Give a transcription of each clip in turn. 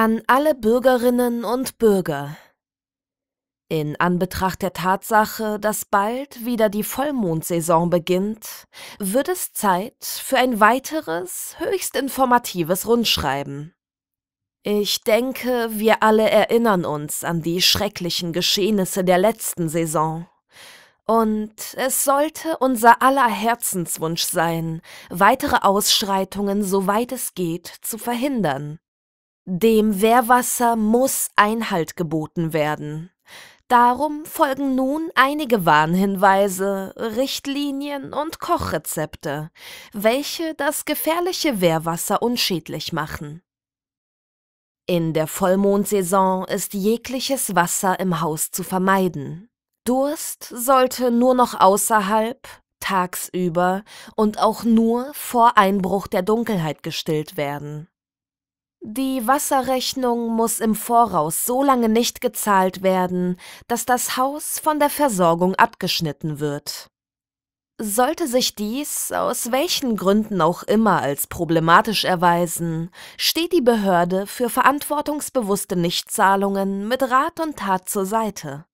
An alle Bürgerinnen und Bürger. In Anbetracht der Tatsache, dass bald wieder die Vollmondsaison beginnt, wird es Zeit für ein weiteres, höchst informatives Rundschreiben. Ich denke, wir alle erinnern uns an die schrecklichen Geschehnisse der letzten Saison. Und es sollte unser aller Herzenswunsch sein, weitere Ausschreitungen, soweit es geht, zu verhindern. Dem Wehrwasser muss Einhalt geboten werden. Darum folgen nun einige Warnhinweise, Richtlinien und Kochrezepte, welche das gefährliche Wehrwasser unschädlich machen. In der Vollmondsaison ist jegliches Wasser im Haus zu vermeiden. Durst sollte nur noch außerhalb, tagsüber und auch nur vor Einbruch der Dunkelheit gestillt werden. Die Wasserrechnung muss im Voraus so lange nicht gezahlt werden, dass das Haus von der Versorgung abgeschnitten wird. Sollte sich dies aus welchen Gründen auch immer als problematisch erweisen, steht die Behörde für verantwortungsbewusste Nichtzahlungen mit Rat und Tat zur Seite.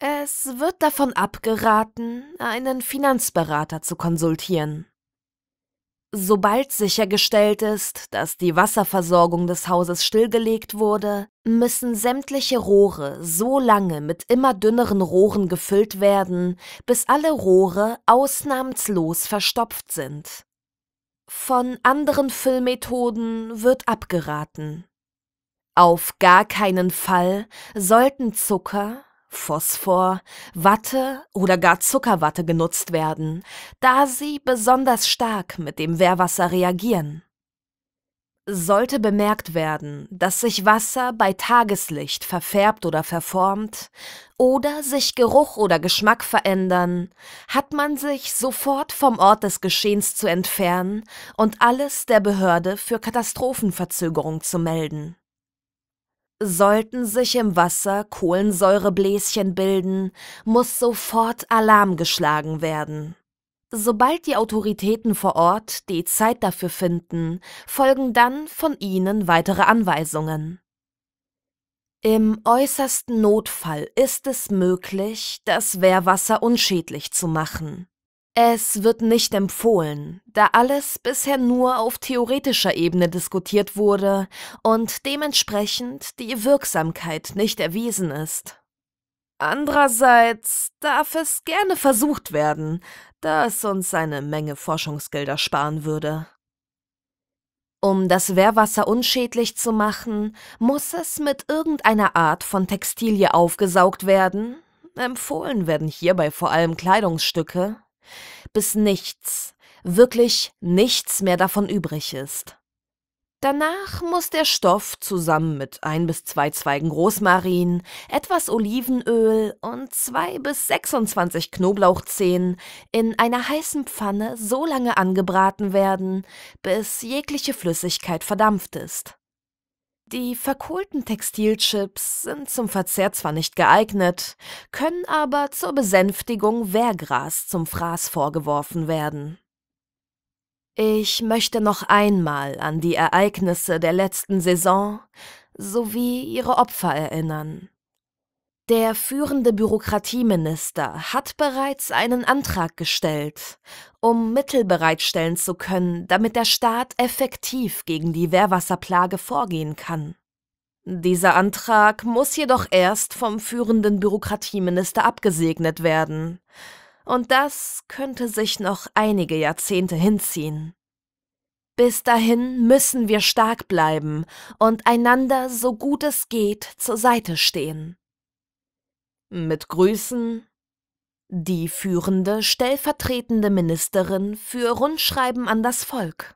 Es wird davon abgeraten, einen Finanzberater zu konsultieren. Sobald sichergestellt ist, dass die Wasserversorgung des Hauses stillgelegt wurde, müssen sämtliche Rohre so lange mit immer dünneren Rohren gefüllt werden, bis alle Rohre ausnahmslos verstopft sind. Von anderen Füllmethoden wird abgeraten. Auf gar keinen Fall sollten Zucker, Phosphor, Watte oder gar Zuckerwatte genutzt werden, da sie besonders stark mit dem Wehrwasser reagieren. Sollte bemerkt werden, dass sich Wasser bei Tageslicht verfärbt oder verformt oder sich Geruch oder Geschmack verändern, hat man sich sofort vom Ort des Geschehens zu entfernen und alles der Behörde für Katastrophenverzögerung zu melden. Sollten sich im Wasser Kohlensäurebläschen bilden, muss sofort Alarm geschlagen werden. Sobald die Autoritäten vor Ort die Zeit dafür finden, folgen dann von ihnen weitere Anweisungen. Im äußersten Notfall ist es möglich, das Wehrwasser unschädlich zu machen. Es wird nicht empfohlen, da alles bisher nur auf theoretischer Ebene diskutiert wurde und dementsprechend die Wirksamkeit nicht erwiesen ist. Andererseits darf es gerne versucht werden, da es uns eine Menge Forschungsgelder sparen würde. Um das Wehrwasser unschädlich zu machen, muss es mit irgendeiner Art von Textilie aufgesaugt werden. Empfohlen werden hierbei vor allem Kleidungsstücke, bis nichts, wirklich nichts mehr davon übrig ist. Danach muss der Stoff zusammen mit ein bis zwei Zweigen Rosmarin, etwas Olivenöl und zwei bis 26 Knoblauchzehen in einer heißen Pfanne so lange angebraten werden, bis jegliche Flüssigkeit verdampft ist. Die verkohlten Textilchips sind zum Verzehr zwar nicht geeignet, können aber zur Besänftigung Wehrgras zum Fraß vorgeworfen werden. Ich möchte noch einmal an die Ereignisse der letzten Saison sowie ihre Opfer erinnern. Der führende Bürokratieminister hat bereits einen Antrag gestellt, um Mittel bereitstellen zu können, damit der Staat effektiv gegen die Wehrwasserplage vorgehen kann. Dieser Antrag muss jedoch erst vom führenden Bürokratieminister abgesegnet werden. Und das könnte sich noch einige Jahrzehnte hinziehen. Bis dahin müssen wir stark bleiben und einander so gut es geht zur Seite stehen. Mit Grüßen die führende stellvertretende Ministerin für Rundschreiben an das Volk.